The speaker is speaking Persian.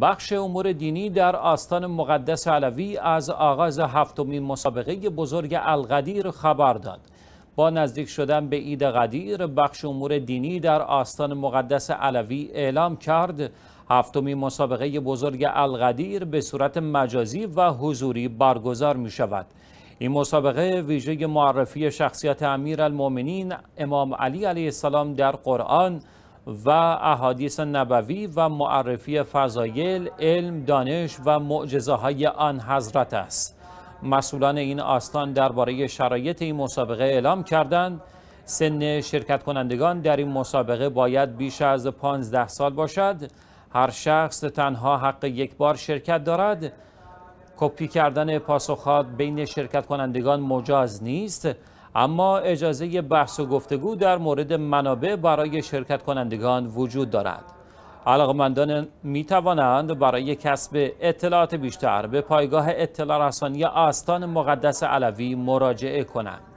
بخش امور دینی در آستان مقدس علوی از آغاز هفتمین مسابقه بزرگ القدیر خبر داد با نزدیک شدن به عید قدیر بخش امور دینی در آستان مقدس علوی اعلام کرد هفتمین مسابقه بزرگ القدیر به صورت مجازی و حضوری برگزار می شود این مسابقه ویژه معرفی شخصیت امیر امام علی علیه السلام در قرآن و احادیث نبوی و معرفی فضایل، علم، دانش و معجزه های آن حضرت است. مسئولان این آستان درباره شرایط این مسابقه اعلام کردند سن شرکت کنندگان در این مسابقه باید بیش از 15 سال باشد هر شخص تنها حق یک بار شرکت دارد کپی کردن پاسخات بین شرکت کنندگان مجاز نیست اما اجازه بحث و گفتگو در مورد منابع برای شرکت کنندگان وجود دارد. علاقمندان می توانند برای کسب اطلاعات بیشتر به پایگاه اطلاع رسانی آستان مقدس علوی مراجعه کنند.